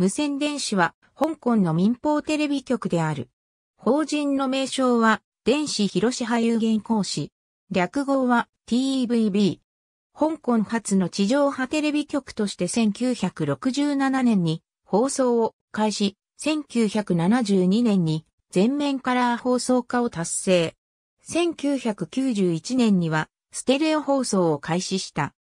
無線電子は香港の民放テレビ局である。法人の名称は電子広志派有限公司。略号は TEVB。香港発の地上波テレビ局として1967年に放送を開始、1972年に全面カラー放送化を達成。1991年にはステレオ放送を開始した。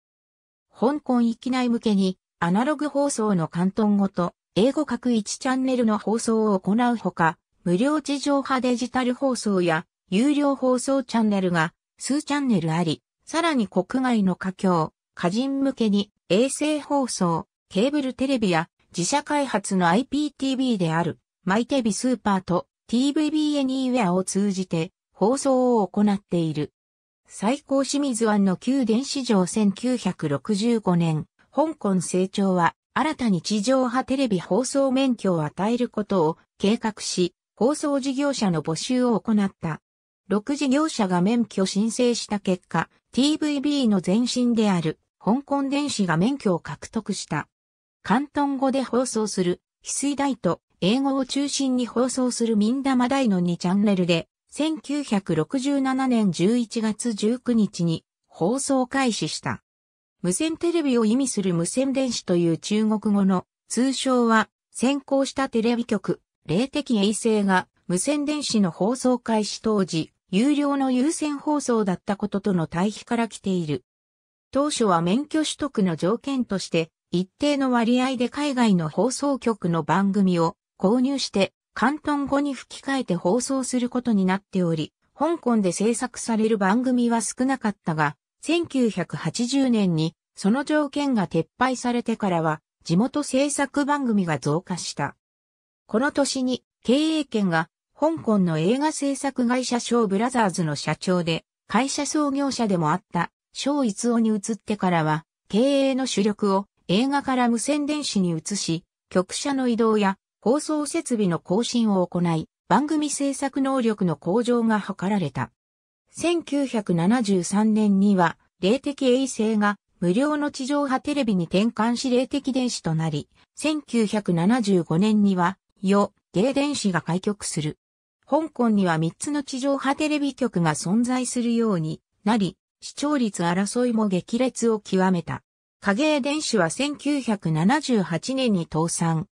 香港域内向けにアナログ放送の関東語と英語各1チャンネルの放送を行うほか、無料地上波デジタル放送や有料放送チャンネルが数チャンネルあり、さらに国外の家境、家人向けに衛星放送、ケーブルテレビや自社開発の IPTV であるマイテビスーパーと TVB エニーウェアを通じて放送を行っている。最高清水湾の旧電子場1965年、香港成長は新たに地上波テレビ放送免許を与えることを計画し、放送事業者の募集を行った。6事業者が免許申請した結果、TVB の前身である香港電子が免許を獲得した。関東語で放送する、翡翠大と英語を中心に放送するミンダマ大の2チャンネルで、1967年11月19日に放送開始した。無線テレビを意味する無線電子という中国語の通称は先行したテレビ局、霊的衛星が無線電子の放送開始当時、有料の有線放送だったこととの対比から来ている。当初は免許取得の条件として一定の割合で海外の放送局の番組を購入して関東語に吹き替えて放送することになっており、香港で制作される番組は少なかったが、1980年にその条件が撤廃されてからは地元制作番組が増加した。この年に経営権が香港の映画制作会社ショーブラザーズの社長で会社創業者でもあった小逸夫に移ってからは経営の主力を映画から無線電子に移し局舎の移動や放送設備の更新を行い番組制作能力の向上が図られた。1973年には、霊的衛星が無料の地上波テレビに転換し霊的電子となり、1975年には、よ、霊電子が開局する。香港には3つの地上波テレビ局が存在するようになり、視聴率争いも激烈を極めた。影絵電子は1978年に倒産。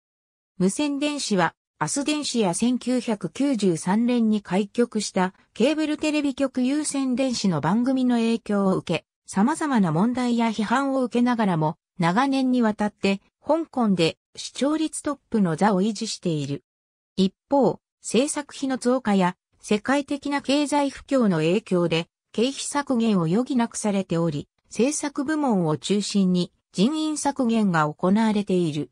無線電子はアスデンシア1993年に開局したケーブルテレビ局有線電子の番組の影響を受け、様々な問題や批判を受けながらも、長年にわたって、香港で視聴率トップの座を維持している。一方、制作費の増加や、世界的な経済不況の影響で、経費削減を余儀なくされており、制作部門を中心に人員削減が行われている。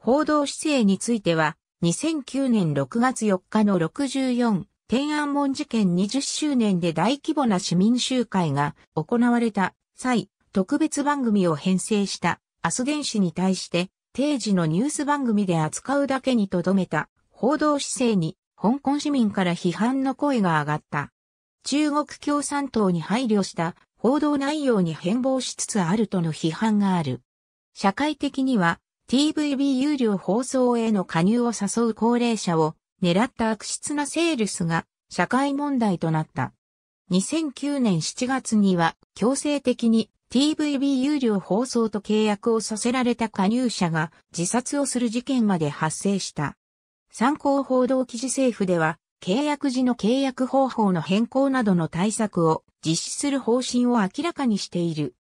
報道姿勢については、2009年6月4日の64天安門事件20周年で大規模な市民集会が行われた際、特別番組を編成したアス電子に対して定時のニュース番組で扱うだけにとどめた報道姿勢に香港市民から批判の声が上がった。中国共産党に配慮した報道内容に変貌しつつあるとの批判がある。社会的には TVB 有料放送への加入を誘う高齢者を狙った悪質なセールスが社会問題となった。2009年7月には強制的に TVB 有料放送と契約をさせられた加入者が自殺をする事件まで発生した。参考報道記事政府では契約時の契約方法の変更などの対策を実施する方針を明らかにしている。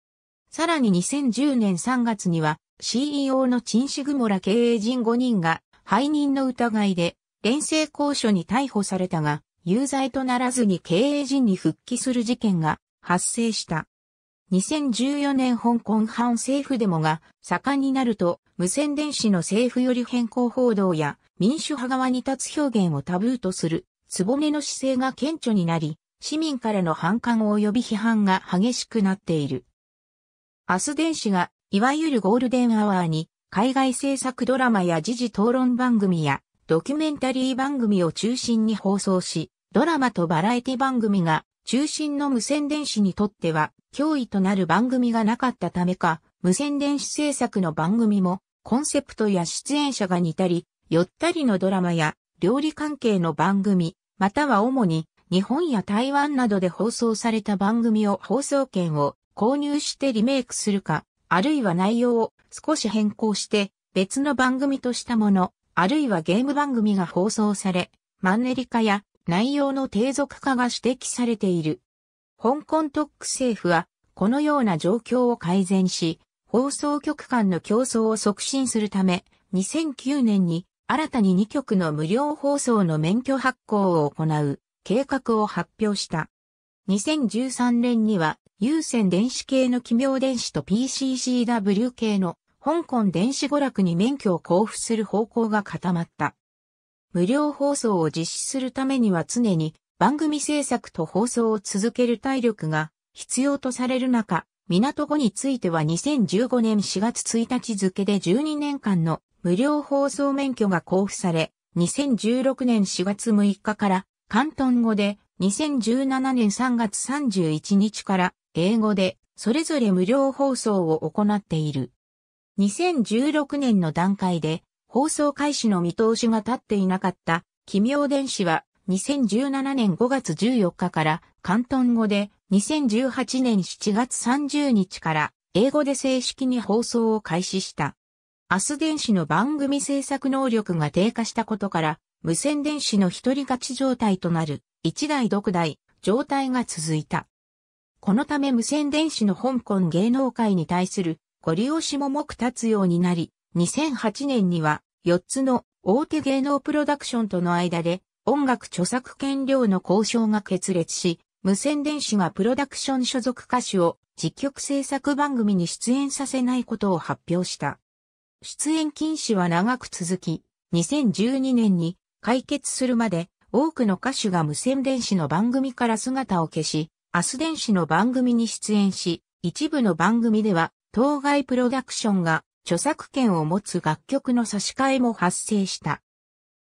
さらに2010年3月には CEO のチンシグモら経営陣5人が背任の疑いで連成交渉に逮捕されたが、有罪とならずに経営陣に復帰する事件が発生した。2014年香港反政府デモが盛んになると、無線電子の政府より変更報道や民主派側に立つ表現をタブーとする、つぼねの姿勢が顕著になり、市民からの反感及び批判が激しくなっている。アス電子がいわゆるゴールデンアワーに、海外制作ドラマや時事討論番組や、ドキュメンタリー番組を中心に放送し、ドラマとバラエティ番組が中心の無線電子にとっては脅威となる番組がなかったためか、無線電子制作の番組もコンセプトや出演者が似たり、よったりのドラマや料理関係の番組、または主に日本や台湾などで放送された番組を放送権を購入してリメイクするか、あるいは内容を少し変更して別の番組としたもの、あるいはゲーム番組が放送され、マンネリ化や内容の低俗化が指摘されている。香港特区政府は、このような状況を改善し、放送局間の競争を促進するため、2009年に新たに2局の無料放送の免許発行を行う計画を発表した。2013年には有線電子系の奇妙電子と PCCW 系の香港電子娯楽に免許を交付する方向が固まった。無料放送を実施するためには常に番組制作と放送を続ける体力が必要とされる中、港語については2015年4月1日付で12年間の無料放送免許が交付され、2016年4月6日から、関東語で2017年3月31日から英語で、それぞれ無料放送を行っている。2016年の段階で、放送開始の見通しが立っていなかった、奇妙電子は、2017年5月14日から、関東語で、2018年7月30日から、英語で正式に放送を開始した。明日電子の番組制作能力が低下したことから、無線電子の一人勝ち状態となる、一台独台状態が続いた。このため無線電子の香港芸能界に対するご利用しももく立つようになり、2008年には4つの大手芸能プロダクションとの間で音楽著作権料の交渉が決裂し、無線電子がプロダクション所属歌手を実曲制作番組に出演させないことを発表した。出演禁止は長く続き、2012年に解決するまで多くの歌手が無線電子の番組から姿を消し、アス電子の番組に出演し、一部の番組では、当該プロダクションが著作権を持つ楽曲の差し替えも発生した。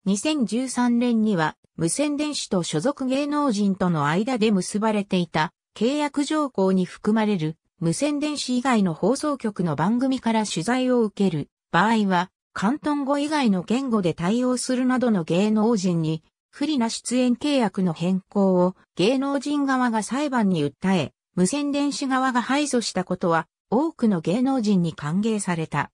2013年には、無線電子と所属芸能人との間で結ばれていた契約条項に含まれる無線電子以外の放送局の番組から取材を受ける場合は、関東語以外の言語で対応するなどの芸能人に不利な出演契約の変更を芸能人側が裁判に訴え、無線電子側が敗訴したことは多くの芸能人に歓迎された。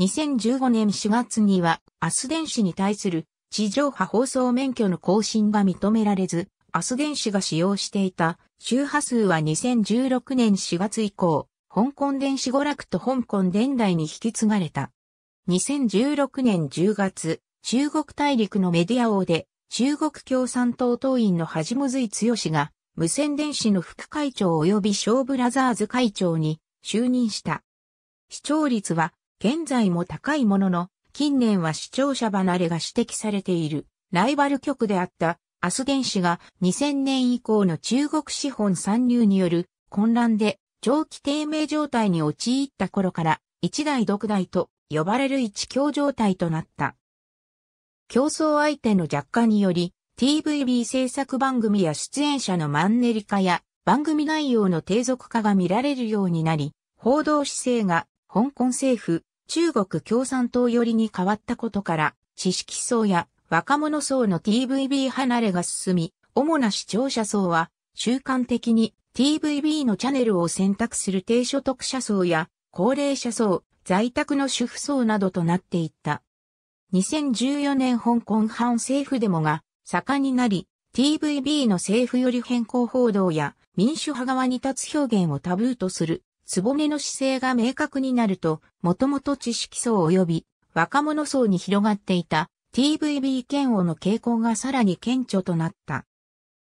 2015年4月には、アス電子に対する地上波放送免許の更新が認められず、アス電子が使用していた周波数は2016年4月以降、香港電子娯楽と香港電台に引き継がれた。2016年10月、中国大陸のメディア王で中国共産党党員のはじむずいつよしが、無線電子の副会長及び小ブラザーズ会長に就任した。視聴率は現在も高いものの、近年は視聴者離れが指摘されているライバル局であったアス電子が2000年以降の中国資本参入による混乱で長期低迷状態に陥った頃から一代独大と呼ばれる一強状態となった。競争相手の弱化により、TVB 制作番組や出演者のマンネリ化や番組内容の低俗化が見られるようになり、報道姿勢が香港政府、中国共産党寄りに変わったことから、知識層や若者層の TVB 離れが進み、主な視聴者層は習慣的に TVB のチャンネルを選択する低所得者層や高齢者層、在宅の主婦層などとなっていった。2014年香港反政府デモが盛んになり、TVB の政府より変更報道や民主派側に立つ表現をタブーとする、つぼねの姿勢が明確になると、もともと知識層及び若者層に広がっていた TVB 嫌悪の傾向がさらに顕著となった。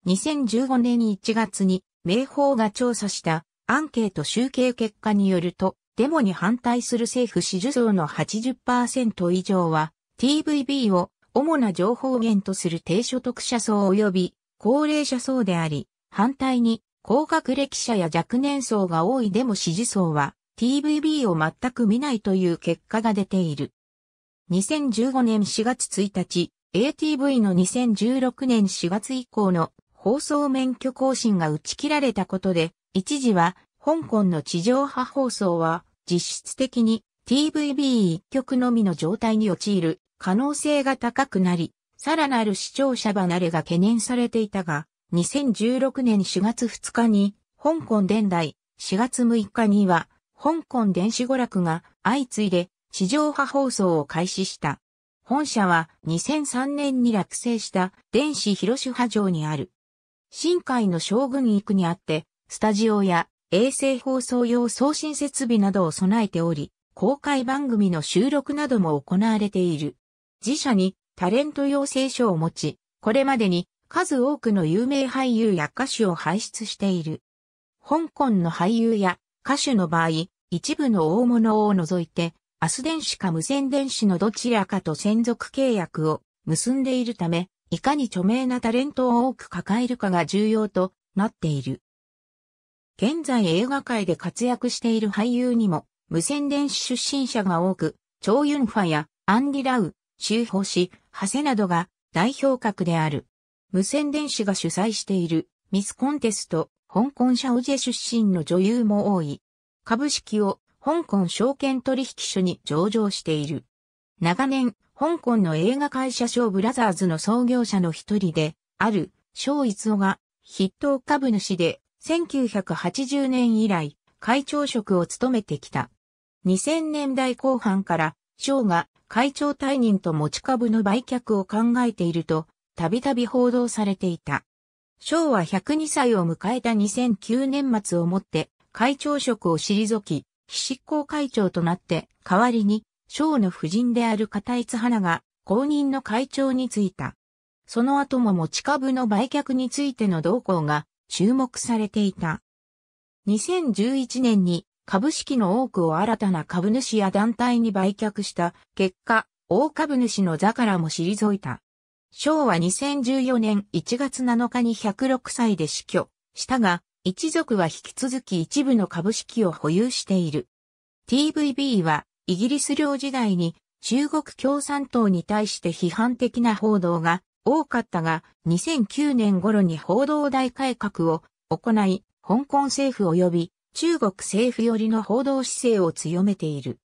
2015年1月に明報が調査したアンケート集計結果によると、デモに反対する政府支持層の80%以上は TVB を主な情報源とする低所得者層及び高齢者層であり、反対に高学歴者や若年層が多いでも支持層は TVB を全く見ないという結果が出ている。2015年4月1日、ATV の2016年4月以降の放送免許更新が打ち切られたことで、一時は香港の地上波放送は実質的に TVB 一局のみの状態に陥る可能性が高くなり、さらなる視聴者離れが懸念されていたが、2016年4月2日に、香港伝来、4月6日には、香港電子娯楽が相次いで地上波放送を開始した。本社は2003年に落成した電子広島城にある。深海の将軍育にあって、スタジオや衛星放送用送信設備などを備えており、公開番組の収録なども行われている。自社にタレント養成所を持ち、これまでに数多くの有名俳優や歌手を輩出している。香港の俳優や歌手の場合、一部の大物を除いて、アス電子か無線電子のどちらかと専属契約を結んでいるため、いかに著名なタレントを多く抱えるかが重要となっている。現在映画界で活躍している俳優にも、無線電子出身者が多く、チョウ・ユンファやアンディ・ラウ、修法師、長谷などが代表格である。無線電子が主催しているミスコンテスト、香港シャオジェ出身の女優も多い。株式を香港証券取引所に上場している。長年、香港の映画会社ショーブラザーズの創業者の一人で、ある、イツ夫が、筆頭株主で、1980年以来、会長職を務めてきた。2000年代後半から、ショーが会長退任と持ち株の売却を考えていると、たびたび報道されていた。昭和102歳を迎えた2009年末をもって会長職を退き、非執行会長となって、代わりに、省の夫人である片津花が公認の会長に就いた。その後も持ち株の売却についての動向が注目されていた。2011年に株式の多くを新たな株主や団体に売却した結果、大株主の座からも退いた。昭和2014年1月7日に106歳で死去したが、一族は引き続き一部の株式を保有している。TVB はイギリス領時代に中国共産党に対して批判的な報道が多かったが、2009年頃に報道大改革を行い、香港政府及び中国政府寄りの報道姿勢を強めている。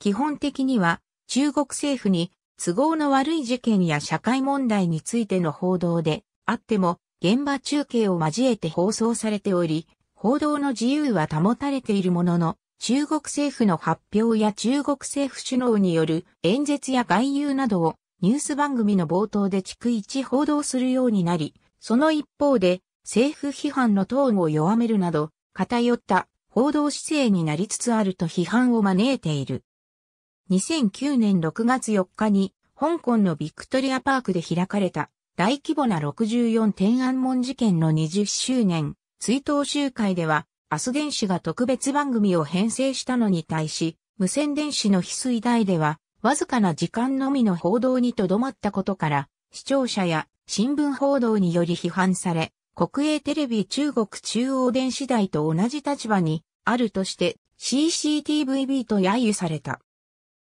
基本的には中国政府に都合の悪い事件や社会問題についての報道であっても現場中継を交えて放送されており、報道の自由は保たれているものの、中国政府の発表や中国政府首脳による演説や外遊などをニュース番組の冒頭で逐一報道するようになり、その一方で政府批判のトーンを弱めるなど偏った報道姿勢になりつつあると批判を招いている。2009年6月4日に香港のビクトリアパークで開かれた大規模な64天安門事件の20周年追悼集会ではアス電子が特別番組を編成したのに対し無線電子の翡翠台ではわずかな時間のみの報道にとどまったことから視聴者や新聞報道により批判され国営テレビ中国中央電子台と同じ立場にあるとして CCTVB と揶揄された。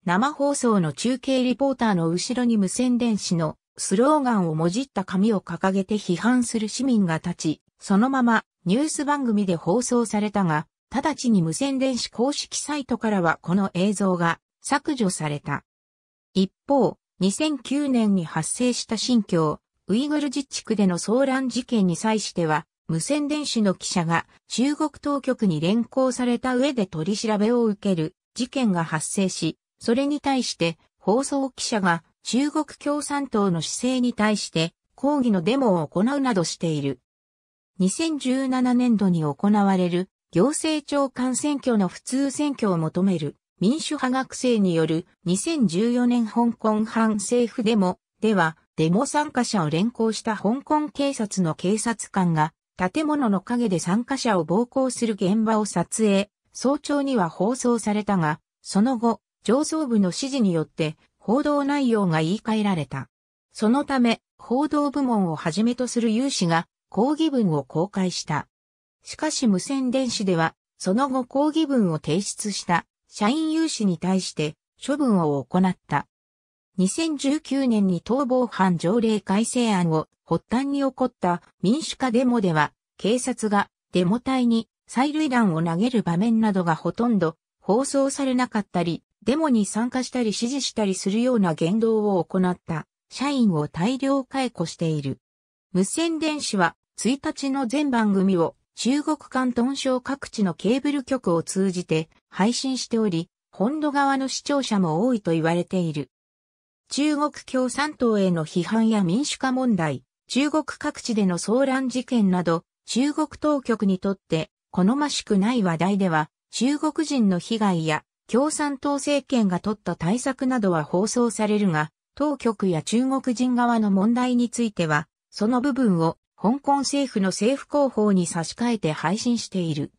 生放送の中継リポーターの後ろに無線電子のスローガンをもじった紙を掲げて批判する市民が立ち、そのままニュース番組で放送されたが、直ちに無線電子公式サイトからはこの映像が削除された。一方、2009年に発生した新疆ウイグル自治区での騒乱事件に際しては、無線電子の記者が中国当局に連行された上で取り調べを受ける事件が発生し、それに対して放送記者が中国共産党の姿勢に対して抗議のデモを行うなどしている。2017年度に行われる行政長官選挙の普通選挙を求める民主派学生による2014年香港反政府デモではデモ参加者を連行した香港警察の警察官が建物の陰で参加者を暴行する現場を撮影、早朝には放送されたが、その後、上層部の指示によって報道内容が言い換えられた。そのため、報道部門をはじめとする有志が抗議文を公開した。しかし無線電子では、その後抗議文を提出した社員有志に対して処分を行った。2019年に逃亡犯条例改正案を発端に起こった民主化デモでは、警察がデモ隊に催涙弾を投げる場面などがほとんど放送されなかったり、デモに参加したり支持したりするような言動を行った社員を大量解雇している。無線電子は1日の全番組を中国関東省各地のケーブル局を通じて配信しており、本土側の視聴者も多いと言われている。中国共産党への批判や民主化問題、中国各地での騒乱事件など、中国当局にとって好ましくない話題では、中国人の被害や共産党政権が取った対策などは放送されるが、当局や中国人側の問題については、その部分を香港政府の政府広報に差し替えて配信している。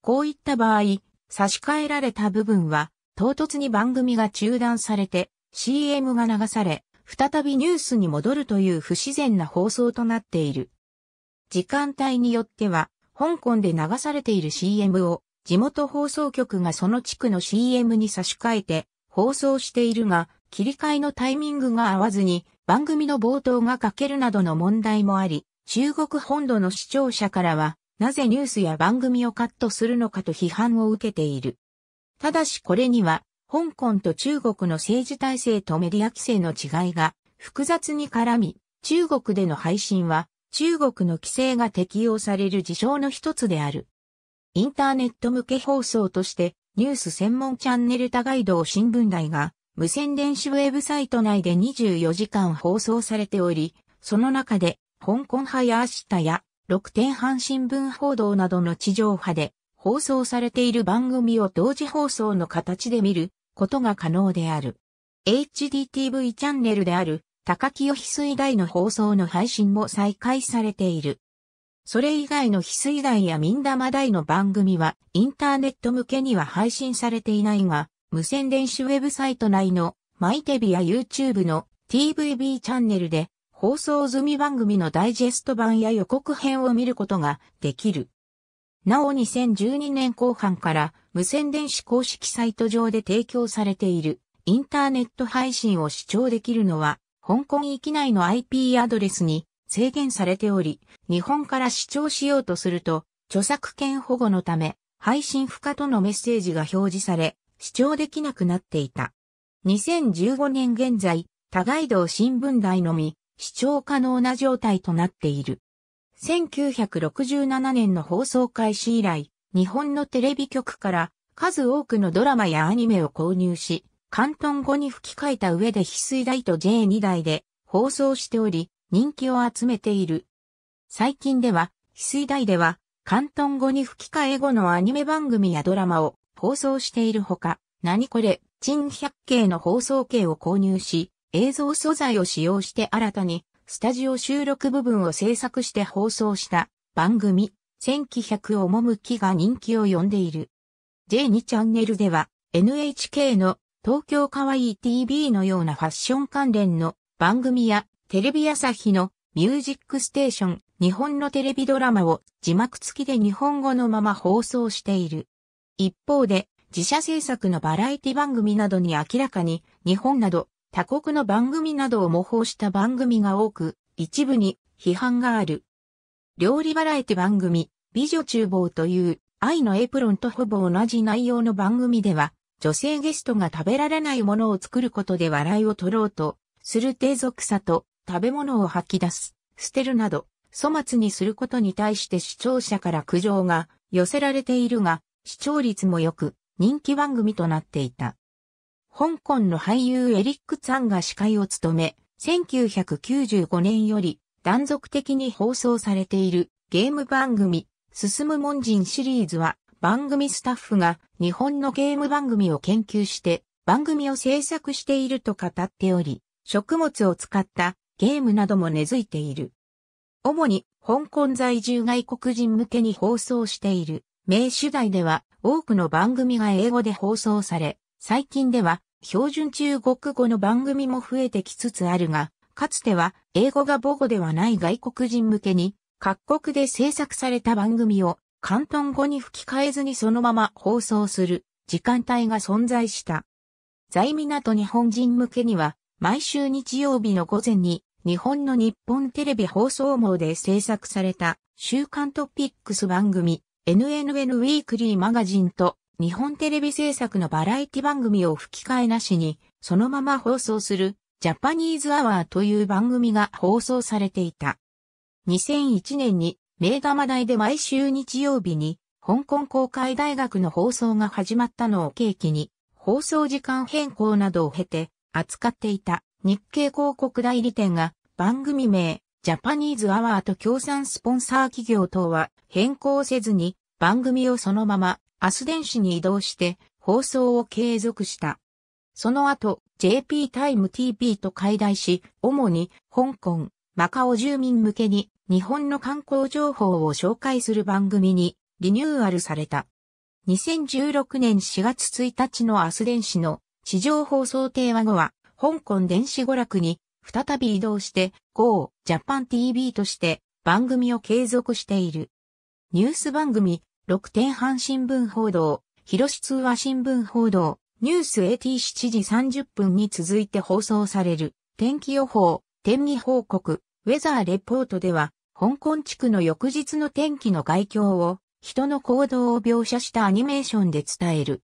こういった場合、差し替えられた部分は、唐突に番組が中断されて、CM が流され、再びニュースに戻るという不自然な放送となっている。時間帯によっては、香港で流されている CM を地元放送局がその地区の CM に差し替えて放送しているが、切り替えのタイミングが合わずに番組の冒頭が欠けるなどの問題もあり、中国本土の視聴者からは、なぜニュースや番組をカットするのかと批判を受けている。ただしこれには香港と中国の政治体制とメディア規制の違いが複雑に絡み、中国での配信は中国の規制が適用される事象の一つである。インターネット向け放送としてニュース専門チャンネル多ガイドを新聞台が無線電子ウェブサイト内で24時間放送されており、その中で香港派や明日や六点半新聞報道などの地上波で放送されている番組を同時放送の形で見ることが可能である。HDTV チャンネルである高清翡翠台の放送の配信も再開されている。それ以外の翡翠台や民玉台の番組はインターネット向けには配信されていないが、無線電子ウェブサイト内のマイテビや YouTube の TVB チャンネルで放送済み番組のダイジェスト版や予告編を見ることができる。なお2012年後半から無線電子公式サイト上で提供されているインターネット配信を視聴できるのは香港域内の IP アドレスに制限されており、日本から視聴しようとすると著作権保護のため配信不可とのメッセージが表示され視聴できなくなっていた。2015年現在、多外道新聞台のみ視聴可能な状態となっている。1967年の放送開始以来、日本のテレビ局から数多くのドラマやアニメを購入し、関東語に吹き替えた上で翡翠台と J2 台で放送しており、人気を集めている。最近では、翡翠台では、関東語に吹き替え後のアニメ番組やドラマを放送しているほか、何これ、珍百景の放送系を購入し、映像素材を使用して新たにスタジオ収録部分を制作して放送した番組、1900をもむきが人気を呼んでいる。J2 チャンネルでは NHK の東京かわいい TV のようなファッション関連の番組やテレビ朝日のミュージックステーション日本のテレビドラマを字幕付きで日本語のまま放送している。一方で自社制作のバラエティ番組などに明らかに日本など他国の番組などを模倣した番組が多く、一部に批判がある。料理バラエティ番組、美女厨房という愛のエプロンとほぼ同じ内容の番組では、女性ゲストが食べられないものを作ることで笑いを取ろうと、する低俗さと食べ物を吐き出す、捨てるなど、粗末にすることに対して視聴者から苦情が寄せられているが、視聴率も良く、人気番組となっていた。香港の俳優エリック・ツァンが司会を務め、1995年より断続的に放送されているゲーム番組、進む門人シリーズは番組スタッフが日本のゲーム番組を研究して番組を制作していると語っており、食物を使ったゲームなども根付いている。主に香港在住外国人向けに放送している名主題では多くの番組が英語で放送され、最近では標準中国語の番組も増えてきつつあるが、かつては英語が母語ではない外国人向けに各国で制作された番組を関東語に吹き替えずにそのまま放送する時間帯が存在した。在港日本人向けには毎週日曜日の午前に日本の日本テレビ放送網で制作された週刊トピックス番組 NNN ウィークリーマガジンと日本テレビ制作のバラエティ番組を吹き替えなしに、そのまま放送する、ジャパニーズアワーという番組が放送されていた。2001年に、名玉台で毎週日曜日に、香港公開大学の放送が始まったのを契機に、放送時間変更などを経て、扱っていた日経広告代理店が、番組名、ジャパニーズアワーと協賛スポンサー企業等は変更せずに、番組をそのまま、アス電子に移動して、放送を継続した。その後、JP タイム TV と解題し、主に、香港、マカオ住民向けに、日本の観光情報を紹介する番組に、リニューアルされた。2016年4月1日のアス電子の地上放送ーマ後は、香港電子娯楽に再び移動して GO ジャパン TV として番組を継続している。ニュース番組6点半新聞報道、広市通話新聞報道、ニュース AT7 時30分に続いて放送される、天気予報、天気報告、ウェザーレポートでは、香港地区の翌日の天気の概況を、人の行動を描写したアニメーションで伝える。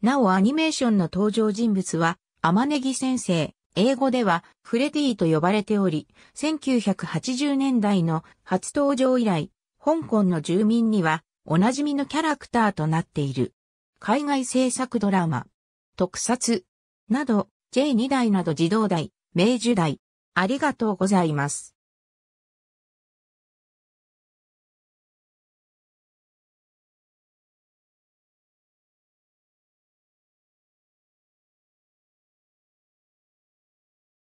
なおアニメーションの登場人物は、天ネギ先生、英語ではフレディと呼ばれており、1980年代の初登場以来、香港の住民にはおなじみのキャラクターとなっている。海外制作ドラマ、特撮、など、J2 代など児童代、明治代、ありがとうございます。